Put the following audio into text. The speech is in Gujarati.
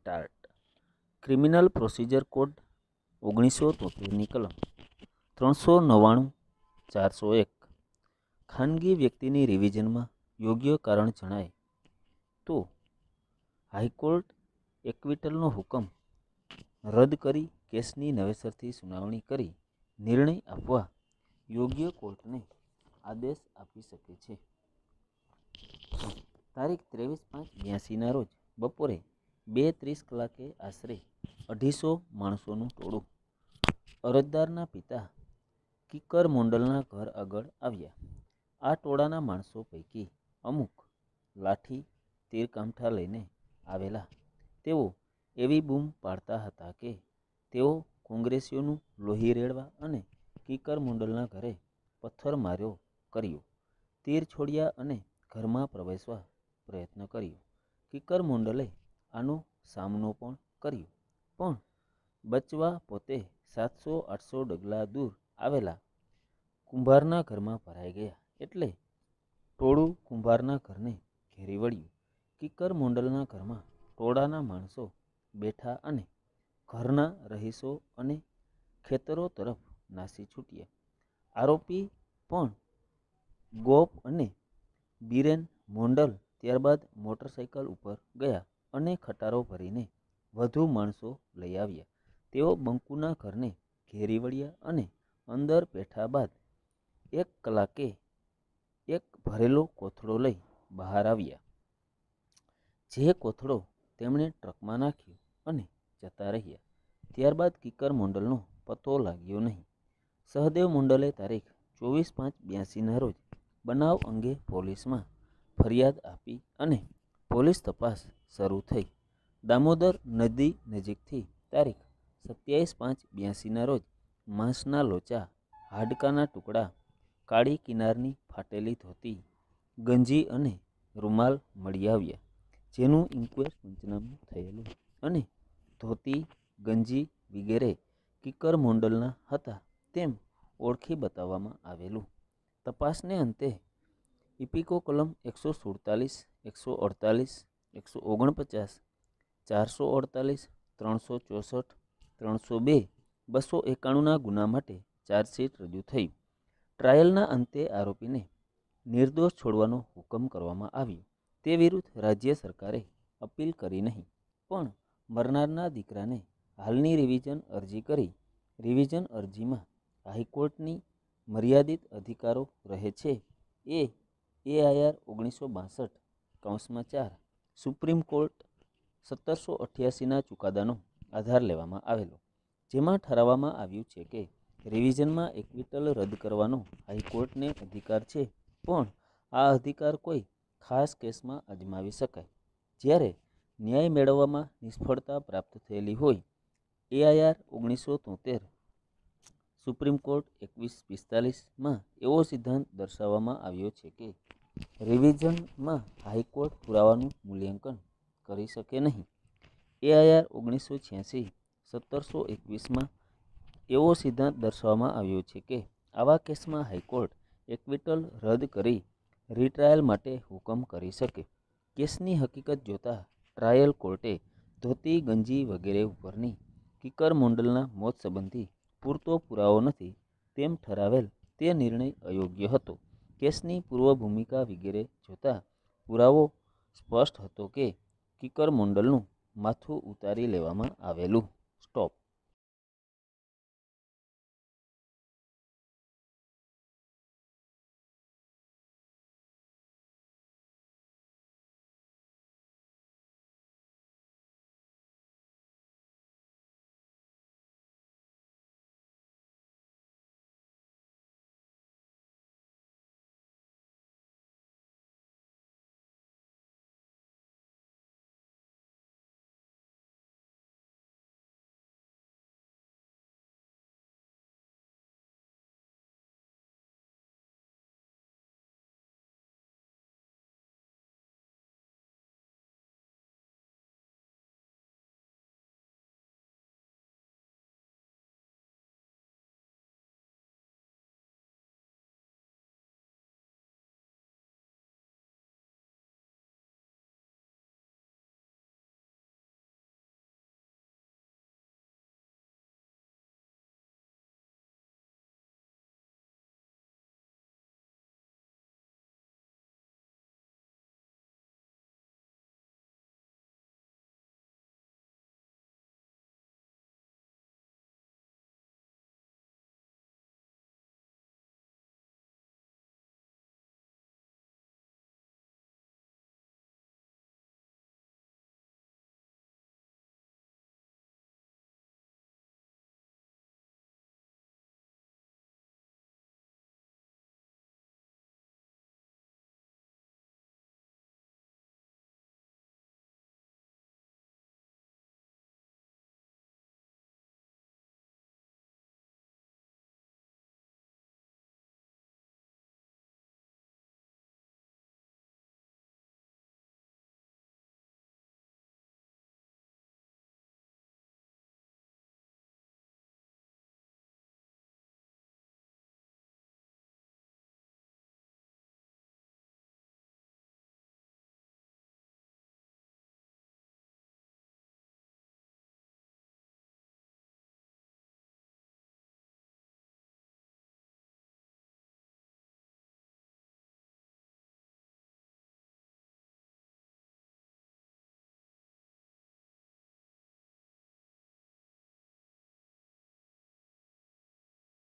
સ્ટાર્ટ ક્રિમિનલ પ્રોસિજર કોડ ઓગણીસો તોતેરની કલમ ત્રણસો નવ્વાણું ચારસો એક ખાનગી વ્યક્તિની રિવિઝનમાં યોગ્ય કારણ જણાય તો હાઈકોર્ટ એક્વિટલનો હુકમ રદ કરી કેસની નવેસરથી સુનાવણી કરી નિર્ણય આપવા યોગ્ય કોર્ટને આદેશ આપી શકે છે તારીખ ત્રેવીસ પાંચ બ્યાસીના રોજ બપોરે બે ત્રીસ કલાકે આશરે અઢીસો માણસોનું ટોળું અરજદારના પિતા કિકર મોંડલના ઘર આગળ આવ્યા આ ટોળાના માણસો પૈકી અમુક લાઠી તીરકામઠા લઈને આવેલા તેઓ એવી બૂમ પાડતા હતા કે તેઓ કોંગ્રેસીઓનું લોહી રેડવા અને કિકર મોંડલના ઘરે પથ્થર માર્યો કર્યો તીર છોડ્યા અને ઘરમાં પ્રવેશવા પ્રયત્ન કર્યો કિકર મોંડલે આનો સામનો પણ કર્યો પણ બચવા પોતે સાતસો આઠસો ડગલા દૂર આવેલા કુંભારના ઘરમાં ભરાઈ ગયા એટલે ટોળું કુંભારના ઘરને ઘેરી વળ્યું કિકર મોંડલના ઘરમાં ટોળાના માણસો બેઠા અને ઘરના રહીશો અને ખેતરો તરફ નાસી છૂટ્યા આરોપી પણ ગોપ અને બીરેન મોંડલ ત્યારબાદ મોટરસાઇકલ ઉપર ગયા અને ખટારો ભરીને વધુ માણસો લઈ આવ્યા તેઓ બંકુના ઘરને ઘેરી વળ્યા અને અંદર બેઠા બાદ એક કલાકે એક ભરેલો કોથળો લઈ બહાર આવ્યા જે કોથળો તેમણે ટ્રકમાં નાખ્યો અને જતા રહ્યા ત્યારબાદ કિકર મંડળનો પતો લાગ્યો નહીં સહદેવ મંડલે તારીખ ચોવીસ પાંચ બ્યાસીના રોજ બનાવ અંગે પોલીસમાં ફરિયાદ આપી અને પોલીસ તપાસ શરૂ થઈ દામોદર નદી નજીકથી તારીખ સત્યાવીસ પાંચ બ્યાસીના રોજ માંસના લોચા હાડકાના ટુકડા કાળી કિનારની ફાટેલી ધોતી ગંજી અને રૂમાલ મળી આવ્યા જેનું ઇન્ક્વેસ્ટ પંચનામું થયેલું અને ધોતી ગંજી વગેરે કિકર મોંડલના હતા તેમ ઓળખી બતાવવામાં આવેલું તપાસને અંતે ઇપિકો કલમ એકસો સુડતાલીસ એકસો અડતાલીસ એકસો ઓગણપચાસ ચારસો અડતાલીસ ત્રણસો ચોસઠ ત્રણસો બે બસો એકાણુંના ગુના માટે ચાર્જશીટ રજૂ થઈ ટ્રાયલના અંતે આરોપીને નિર્દોષ છોડવાનો હુકમ કરવામાં આવ્યો તે વિરુદ્ધ રાજ્ય સરકારે અપીલ કરી નહીં પણ મરનારના દીકરાને હાલની રિવિઝન અરજી કરી રિવિઝન અરજીમાં હાઈકોર્ટની મર્યાદિત અધિકારો રહે છે એ એઆઈઆર ઓગણીસો બાસઠ કૌંસમાં ચાર સુપ્રીમ કોર્ટ સત્તરસો અઠ્યાસીના ચુકાદાનો આધાર લેવામાં આવેલો જેમાં ઠરાવવામાં આવ્યું છે કે રિવિઝનમાં એક્વિટલ રદ કરવાનો હાઈકોર્ટને અધિકાર છે પણ આ અધિકાર કોઈ ખાસ કેસમાં અજમાવી શકાય જ્યારે ન્યાય મેળવવામાં નિષ્ફળતા પ્રાપ્ત થયેલી હોય એઆઈઆર ઓગણીસો તોતેર સુપ્રીમ કોર્ટ એકવીસ પિસ્તાલીસમાં એવો સિદ્ધાંત દર્શાવવામાં આવ્યો છે કે રિવિઝનમાં હાઈકોર્ટ પુરાવાનું મૂલ્યાંકન કરી શકે નહીં એઆઈઆર ઓગણીસો છ્યાસી સત્તરસો એકવીસમાં એવો સિદ્ધાંત દર્શાવવામાં આવ્યો છે કે આવા કેસમાં હાઈકોર્ટ એક્વિટલ રદ કરી રિટ્રાયલ માટે હુકમ કરી શકે કેસની હકીકત જોતાં ટ્રાયલ કોર્ટે ધોતી ગંજી વગેરે ઉપરની કિકર મંડલના મોત સંબંધી પૂરતો પુરાવો નથી તેમ ઠરાવેલ તે નિર્ણય અયોગ્ય હતો કેસની પૂર્વ ભૂમિકા વગેરે જોતા પુરાવો સ્પષ્ટ હતો કે કિકર કિકરમંડલનું માથું ઉતારી લેવામાં આવેલું